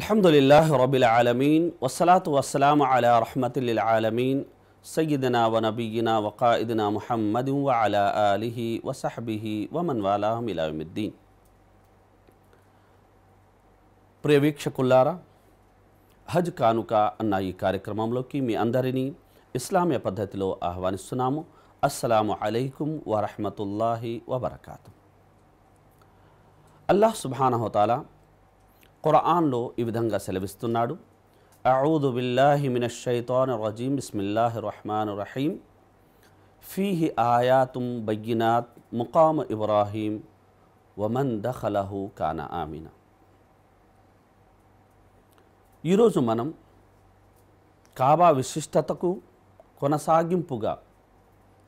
الحمد لله رب العالمين والصلاة والسلام على رحمة للعالمين سيدنا ونبينا وقائدنا محمد وعلى آله وصحبه ومن والاهم إلى يوم الدين ప్రియ వీక్షకుల్లారా హజ్ కానుక అన్న ఈ కార్యక్రమంలోకి మీ అందరినీ ఇస్లామీయ పద్ధతిలో ఆహ్వానిస్తున్నాము అస్సలాము అలైకుం వరహమతుల్లాహి వబర్కాతు అల్లాహ్ సుబానహోతాలా ఖురాన్లో ఈ విధంగా సెలవిస్తున్నాడు అవుదు బిల్లాహి మిన షైతాన్ రజీం బిస్మిల్లాహ్ రహమాన్ రహీం ఫీహి ఆయాతుం బయ్యినాత్ ముకామ ఇబ్రాహీం వమన్ దహలహు కాన ఆమిన ఈరోజు మనం కాబా విశిష్టతకు కొనసాగింపుగా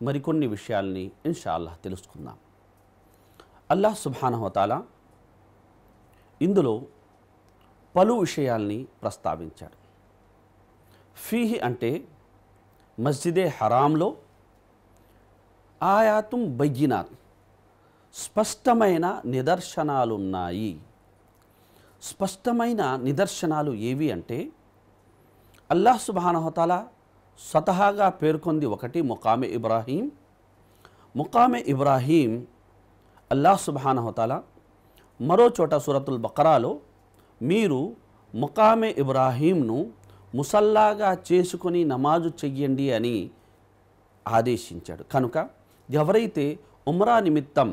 మరికొన్ని విషయాల్ని ఇన్షాల్లా తెలుసుకుందాం అల్లాహ్ సుబానహోతాలా ఇందులో పలు విషయాల్ని ప్రస్తావించాడు ఫీహి అంటే మస్జిదే హరాంలో ఆయాతుం బయ్యినా స్పష్టమైన నిదర్శనాలున్నాయి స్పష్టమైన నిదర్శనాలు ఏవి అంటే అల్లాహ్ సుబానహతాల స్వతహాగా పేర్కొంది ఒకటి ముకామె ఇబ్రాహీం ముకామె ఇబ్రాహీం అల్లాహ్ సుబానహతాల మరో చోట సురతుల్ బకరాలో మీరు ముకామె ఇబ్రాహీంను ముసల్లాగా చేసుకుని నమాజు చెయ్యండి అని ఆదేశించాడు కనుక ఎవరైతే ఉమ్రా నిమిత్తం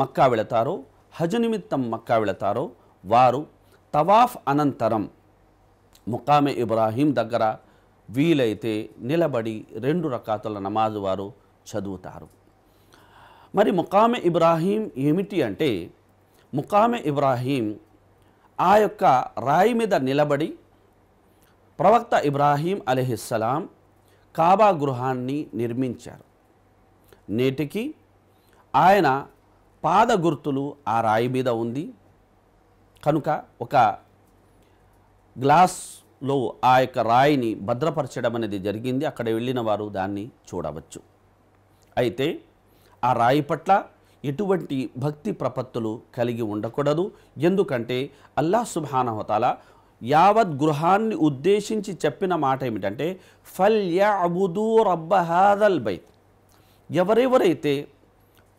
మక్కా వెళతారో హజ్ నిమిత్తం మక్కా వెళతారో వారు తవాఫ్ అనంతరం ముకామె ఇబ్రాహీం దగ్గర వీలైతే నిలబడి రెండు రకాతుల నమాజ్ వారు చదువుతారు మరి ముకామె ఇబ్రాహీం ఏమిటి అంటే ముకామె ఇబ్రాహీం ఆ యొక్క రాయి మీద నిలబడి ప్రవక్త ఇబ్రాహీం అలహిస్సలాం కాబా గృహాన్ని నిర్మించారు నేటికి ఆయన పాద గుర్తులు ఆ రాయి మీద ఉంది కనుక ఒక గ్లాస్లో ఆ యొక్క రాయిని భద్రపరచడం అనేది జరిగింది అక్కడ వెళ్ళిన వారు దాన్ని చూడవచ్చు అయితే ఆ రాయి పట్ల ఎటువంటి భక్తి ప్రపత్తులు కలిగి ఉండకూడదు ఎందుకంటే అల్లా సుభానహతాల యావత్ గృహాన్ని ఉద్దేశించి చెప్పిన మాట ఏమిటంటే ఫల్ యా బైత్ ఎవరెవరైతే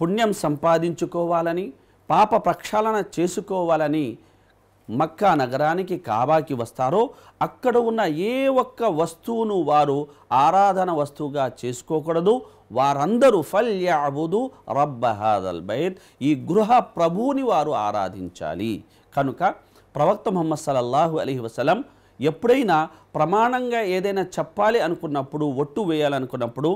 పుణ్యం సంపాదించుకోవాలని పాప ప్రక్షాళన చేసుకోవాలని మక్కా నగరానికి కాబాకి వస్తారో అక్కడ ఉన్న ఏ ఒక్క వస్తువును వారు ఆరాధన వస్తువుగా చేసుకోకూడదు వారందరూ ఫల్యాబుదు రబ్బ హాదల్ బైత్ ఈ గృహ ప్రభువుని వారు ఆరాధించాలి కనుక ప్రవక్త ముహమ్మద్ సలల్లాహు అలీ వసలం ఎప్పుడైనా ప్రమాణంగా ఏదైనా చెప్పాలి అనుకున్నప్పుడు ఒట్టు వేయాలనుకున్నప్పుడు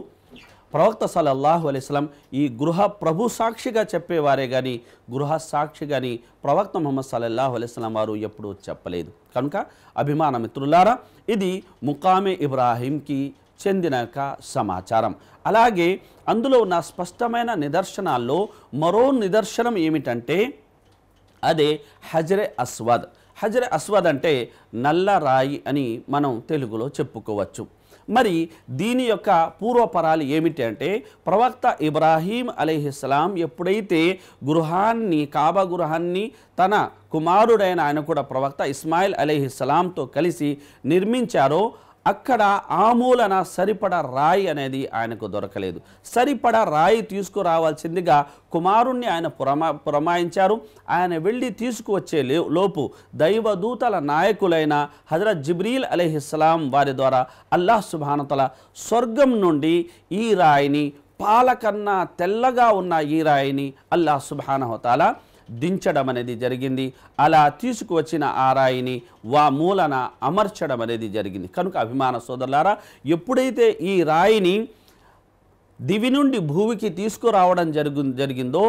ప్రవక్త సలల్లాహు అలైస్లం ఈ గృహ ప్రభు సాక్షిగా చెప్పేవారే కానీ గృహ సాక్షి కానీ ప్రవక్త ముహమ్మద్ సల్లల్లాహు అలైస్లం వారు ఎప్పుడూ చెప్పలేదు కనుక అభిమాన మిత్రులారా ఇది ముకామే ఇబ్రాహీంకి చెందిన సమాచారం అలాగే అందులో ఉన్న స్పష్టమైన నిదర్శనాల్లో మరో నిదర్శనం ఏమిటంటే అదే హజరే అస్వద్ హజరే అస్వద్ అంటే నల్ల రాయి అని మనం తెలుగులో చెప్పుకోవచ్చు మరి దీని యొక్క పూర్వపరాలు ఏమిటి అంటే ప్రవక్త ఇబ్రాహీం అలీహిస్లాం ఎప్పుడైతే గృహాన్ని కాబా గృహాన్ని తన కుమారుడైన ఆయన కూడా ప్రవక్త ఇస్మాయిల్ అలీహిస్లాంతో కలిసి నిర్మించారో అక్కడ ఆమూలన సరిపడ రాయి అనేది ఆయనకు దొరకలేదు సరిపడ రాయి తీసుకురావాల్సిందిగా కుమారుణ్ణి ఆయన పురమా పురమాయించారు ఆయన వెళ్ళి తీసుకువచ్చే లోపు దైవదూతల నాయకులైన హజరత్ జిబ్రీల్ అలీహిస్లాం వారి ద్వారా అల్లాహ్ సుభానతల స్వర్గం నుండి ఈ రాయిని పాలకన్నా తెల్లగా ఉన్న ఈ రాయిని అల్లాహ్ సుభానహతాల దించడం అనేది జరిగింది అలా తీసుకువచ్చిన ఆ రాయిని వా మూలన అమర్చడం అనేది జరిగింది కనుక అభిమాన సోదరులారా ఎప్పుడైతే ఈ రాయిని దివి నుండి భూమికి తీసుకురావడం జరుగు జరిగిందో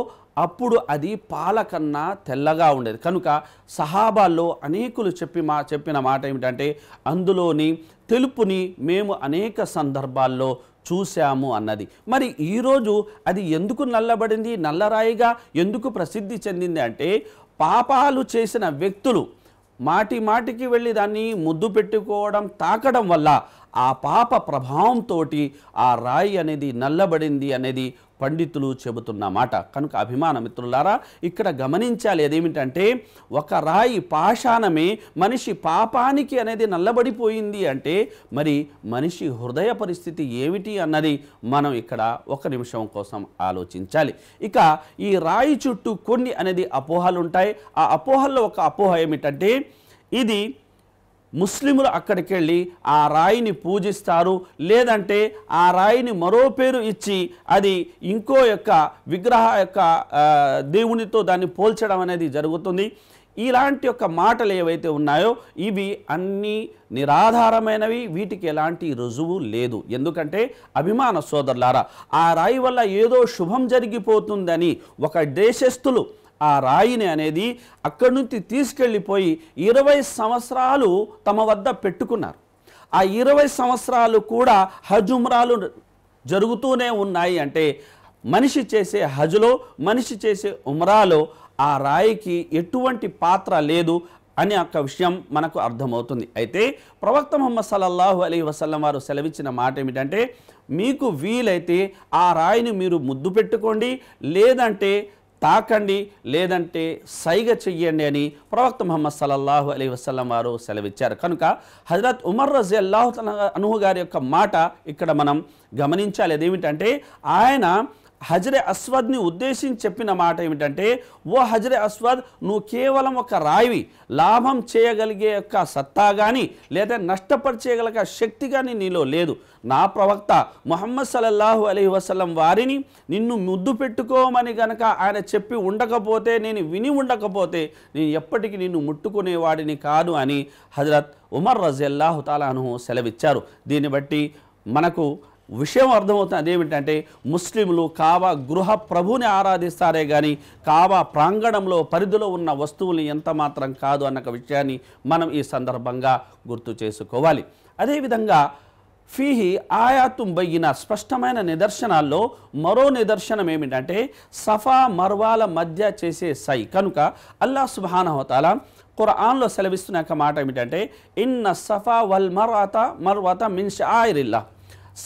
అప్పుడు అది పాలకన్నా తెల్లగా ఉండేది కనుక సహాబాల్లో అనేకులు చెప్పి మా చెప్పిన మాట ఏమిటంటే అందులోని తెలుపుని మేము అనేక సందర్భాల్లో చూశాము అన్నది మరి ఈరోజు అది ఎందుకు నల్లబడింది నల్లరాయిగా ఎందుకు ప్రసిద్ధి చెందింది అంటే పాపాలు చేసిన వ్యక్తులు మాటి మాటికి వెళ్ళి దాన్ని ముద్దు పెట్టుకోవడం తాకడం వల్ల ఆ పాప ప్రభావంతో ఆ రాయి అనేది నల్లబడింది అనేది పండితులు చెబుతున్న మాట కనుక అభిమాన మిత్రులారా ఇక్కడ గమనించాలి అదేమిటంటే ఒక రాయి పాషాణమే మనిషి పాపానికి అనేది నల్లబడిపోయింది అంటే మరి మనిషి హృదయ పరిస్థితి ఏమిటి అన్నది మనం ఇక్కడ ఒక నిమిషం కోసం ఆలోచించాలి ఇక ఈ రాయి చుట్టూ కొన్ని అనేది అపోహలు ఉంటాయి ఆ అపోహల్లో ఒక అపోహ ఏమిటంటే ఇది ముస్లిములు అక్కడికి వెళ్ళి ఆ రాయిని పూజిస్తారు లేదంటే ఆ రాయిని మరో పేరు ఇచ్చి అది ఇంకో యొక్క విగ్రహ యొక్క దేవునితో దాన్ని పోల్చడం అనేది జరుగుతుంది ఇలాంటి యొక్క మాటలు ఏవైతే ఉన్నాయో ఇవి అన్నీ నిరాధారమైనవి వీటికి ఎలాంటి రుజువు లేదు ఎందుకంటే అభిమాన సోదరులారా ఆ రాయి వల్ల ఏదో శుభం జరిగిపోతుందని ఒక దేశస్థులు ఆ రాయిని అనేది అక్కడి నుంచి తీసుకెళ్ళిపోయి ఇరవై సంవత్సరాలు తమ వద్ద పెట్టుకున్నారు ఆ ఇరవై సంవత్సరాలు కూడా హజుమ్రాలు జరుగుతూనే ఉన్నాయి అంటే మనిషి చేసే హజ్లో మనిషి చేసే ఉమ్రాలో ఆ రాయికి ఎటువంటి పాత్ర లేదు అని ఒక విషయం మనకు అర్థమవుతుంది అయితే ప్రవక్త మొహమ్మద్ సల్లల్లాహు అలీ వసల్లం వారు సెలవిచ్చిన మాట ఏమిటంటే మీకు వీలైతే ఆ రాయిని మీరు ముద్దు పెట్టుకోండి లేదంటే తాకండి లేదంటే సైగ చెయ్యండి అని ప్రవక్త ముహమ్మద్ సల్లల్లాహు అలీ వసలం వారు సెలవిచ్చారు కనుక హజరత్ ఉమర్ రజీ అల్లాహు అనుహు గారి యొక్క మాట ఇక్కడ మనం గమనించాలి అదేమిటంటే ఆయన హజరే అస్వద్ని ఉద్దేశించి చెప్పిన మాట ఏమిటంటే ఓ హజరే అస్వద్ నువ్వు కేవలం ఒక రాయివి లాభం చేయగలిగే యొక్క సత్తా కానీ లేదా నష్టపరిచేయగలిగే శక్తి కానీ నీలో లేదు నా ప్రవక్త ముహమ్మద్ సల్లల్లాహు అలీ వసలం వారిని నిన్ను ముద్దు పెట్టుకోమని గనక ఆయన చెప్పి ఉండకపోతే నేను విని ఉండకపోతే నేను ఎప్పటికీ నిన్ను ముట్టుకునేవాడిని కాదు అని హజరత్ ఉమర్ రజల్లాహు తాలాను సెలవిచ్చారు దీన్ని బట్టి మనకు విషయం అర్థమవుతుంది అదేమిటంటే ముస్లింలు కావా గృహ ప్రభుని ఆరాధిస్తారే కానీ కావా ప్రాంగణంలో పరిధిలో ఉన్న వస్తువుల్ని ఎంత మాత్రం కాదు అన్న విషయాన్ని మనం ఈ సందర్భంగా గుర్తు చేసుకోవాలి అదేవిధంగా ఫీహి ఆయాతుం బయ్యిన స్పష్టమైన నిదర్శనాల్లో మరో నిదర్శనం ఏమిటంటే సఫా మర్వాల మధ్య చేసే సై కనుక అల్లా సుబానహతాల ఖురాన్లో సెలవిస్తున్న మాట ఏమిటంటే ఇన్న సఫా వల్ మర్వాత మర్వాత మిన్ షాయిరిల్లా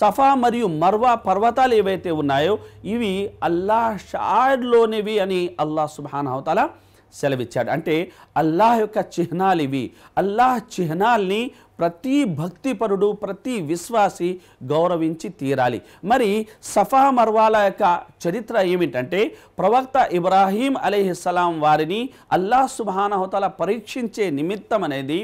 సఫా మరియు మర్వా పర్వతాలు ఏవైతే ఉన్నాయో ఇవి అల్లా షాడ్లోనివి అని అల్లా సుబానవతాల సెలవిచ్చాడు అంటే అల్లాహ్ యొక్క చిహ్నాలు ఇవి అల్లాహ్ చిహ్నాల్ని ప్రతి భక్తిపరుడు ప్రతి విశ్వాసి గౌరవించి తీరాలి మరి సఫా మర్వాల యొక్క చరిత్ర ఏమిటంటే ప్రవక్త ఇబ్రాహీం అలీహిస్సలాం వారిని అల్లాహ్ సుబానహతల పరీక్షించే నిమిత్తం అనేది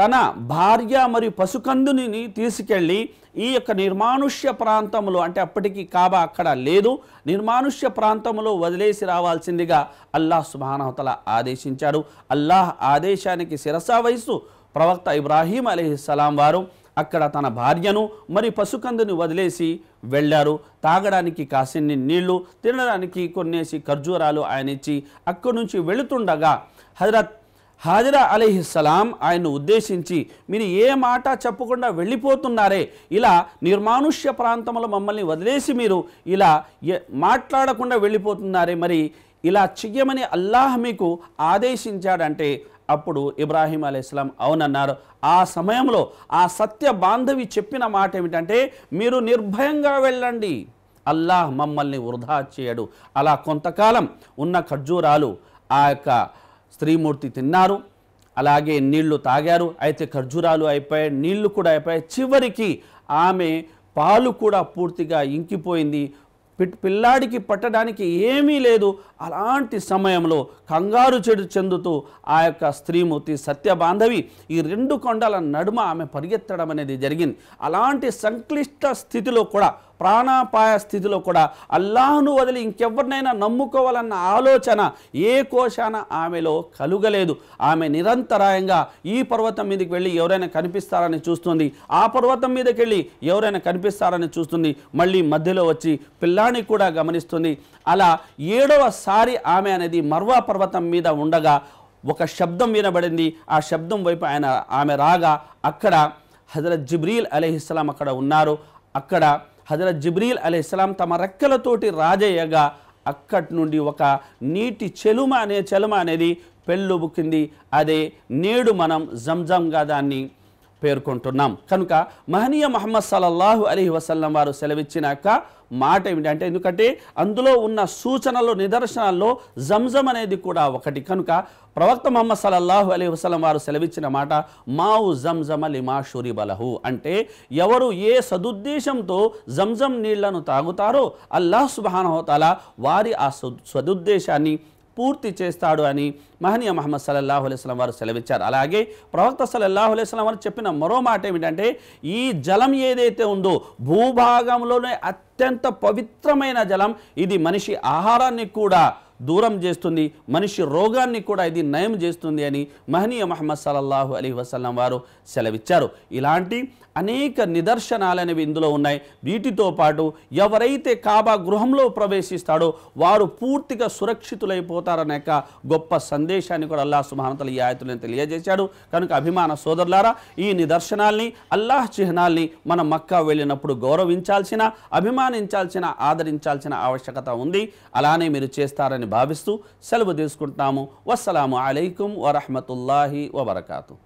తన భార్య మరియు పసుకందుని తీసుకెళ్ళి ఈ యొక్క నిర్మానుష్య ప్రాంతంలో అంటే అప్పటికి కాబా అక్కడ లేదు నిర్మానుష్య ప్రాంతంలో వదిలేసి రావాల్సిందిగా అల్లాహ్ సుబానవతల ఆదేశించాడు అల్లాహ్ ఆదేశానికి శిరసా వయస్సు ప్రవక్త ఇబ్రాహీం అలీస్లాం వారు అక్కడ తన భార్యను మరి పసుకందుని వదిలేసి వెళ్ళారు తాగడానికి కాసిన్ని నీళ్లు తినడానికి కొన్నేసి ఖర్జూరాలు ఆయన ఇచ్చి అక్కడి నుంచి వెళుతుండగా హజరత్ హాజరా అలీహిస్సలాం ఆయన్ను ఉద్దేశించి మీరు ఏ మాట చెప్పకుండా వెళ్ళిపోతున్నారే ఇలా నిర్మానుష్య ప్రాంతంలో మమ్మల్ని వదిలేసి మీరు ఇలా మాట్లాడకుండా వెళ్ళిపోతున్నారే మరి ఇలా చెయ్యమని అల్లాహ్ మీకు ఆదేశించాడంటే అప్పుడు ఇబ్రాహీం అలైస్లాం అవునన్నారు ఆ సమయంలో ఆ సత్య బాంధవి చెప్పిన మాట ఏమిటంటే మీరు నిర్భయంగా వెళ్ళండి అల్లాహ్ మమ్మల్ని వృధా చేయడు అలా కొంతకాలం ఉన్న ఖర్జూరాలు ఆ యొక్క స్త్రీమూర్తి తిన్నారు అలాగే నీళ్లు తాగారు అయితే ఖర్జూరాలు అయిపోయాయి నీళ్లు కూడా అయిపోయాయి చివరికి ఆమె పాలు కూడా పూర్తిగా ఇంకిపోయింది పిల్లాడికి పట్టడానికి ఏమీ లేదు అలాంటి సమయంలో కంగారు చెడు చెందుతూ ఆ యొక్క స్త్రీమూర్తి సత్యబాంధవి ఈ రెండు కొండల నడుమ ఆమె పరిగెత్తడం అనేది జరిగింది అలాంటి సంక్లిష్ట స్థితిలో కూడా ప్రాణాపాయ స్థితిలో కూడా అల్లాహను వదిలి ఇంకెవరినైనా నమ్ముకోవాలన్న ఆలోచన ఏ కోశాన ఆమెలో కలుగలేదు ఆమె నిరంతరాయంగా ఈ పర్వతం మీదకి వెళ్ళి ఎవరైనా కనిపిస్తారని చూస్తుంది ఆ పర్వతం మీదకి వెళ్ళి ఎవరైనా కనిపిస్తారని చూస్తుంది మళ్ళీ మధ్యలో వచ్చి పిల్లాని కూడా గమనిస్తుంది అలా ఏడవసారి ఆమె అనేది మర్వా పర్వతం మీద ఉండగా ఒక శబ్దం వినబడింది ఆ శబ్దం వైపు ఆయన ఆమె రాగా అక్కడ హజరత్ జిబ్రీల్ అలీహిస్లాం అక్కడ ఉన్నారు అక్కడ హజరత్ జిబ్రీల్ ఇస్లాం తమ రెక్కలతోటి రాజయ్యగా అక్కడి నుండి ఒక నీటి చెలుమ అనే చెలుమ అనేది పెళ్ళుబుకింది అదే నేడు మనం జంజంగా దాన్ని పేర్కొంటున్నాం కనుక మహనీయ మహమ్మద్ సలల్లాహు అలీ వసల్లం వారు సెలవిచ్చినాక మాట ఏమిటి అంటే ఎందుకంటే అందులో ఉన్న సూచనలు నిదర్శనాల్లో జంజం అనేది కూడా ఒకటి కనుక ప్రవక్త మహమ్మద్ సలల్లాహు అలీ వసలం వారు సెలవిచ్చిన మాట మావు జంజమ లిమా షురిబలహు అంటే ఎవరు ఏ సదుద్దేశంతో జంజం నీళ్లను తాగుతారో అల్లాహ్ సుబానహోతాల వారి ఆ సదుద్దేశాన్ని పూర్తి చేస్తాడు అని మహనీయ మహమ్మద్ సల్లల్లాహు అలైస్లం వారు సెలవిచ్చారు అలాగే ప్రవక్త సల్లల్లాహు అలైస్లం వారు చెప్పిన మరో మాట ఏమిటంటే ఈ జలం ఏదైతే ఉందో భూభాగంలోనే అత్యంత పవిత్రమైన జలం ఇది మనిషి ఆహారాన్ని కూడా దూరం చేస్తుంది మనిషి రోగాన్ని కూడా ఇది నయం చేస్తుంది అని మహనీయ మహమ్మద్ సలల్లాహు అలీ వసలం వారు సెలవిచ్చారు ఇలాంటి అనేక నిదర్శనాలనేవి ఇందులో ఉన్నాయి వీటితో పాటు ఎవరైతే కాబా గృహంలో ప్రవేశిస్తాడో వారు పూర్తిగా సురక్షితులైపోతారనే యొక్క గొప్ప సందేశాన్ని కూడా అల్లాహ్ సుమానతల ఈ ఆయతులను తెలియజేశాడు కనుక అభిమాన సోదరులారా ఈ నిదర్శనాల్ని అల్లాహ్ చిహ్నాల్ని మన మక్కా వెళ్ళినప్పుడు గౌరవించాల్సిన అభిమానించాల్సిన ఆదరించాల్సిన ఆవశ్యకత ఉంది అలానే మీరు చేస్తారని భావిస్తూ సెలవు తీసుకుంటున్నాము వస్సలాము అలైకుం వరహమతుల్లాహి వబర్కాతూ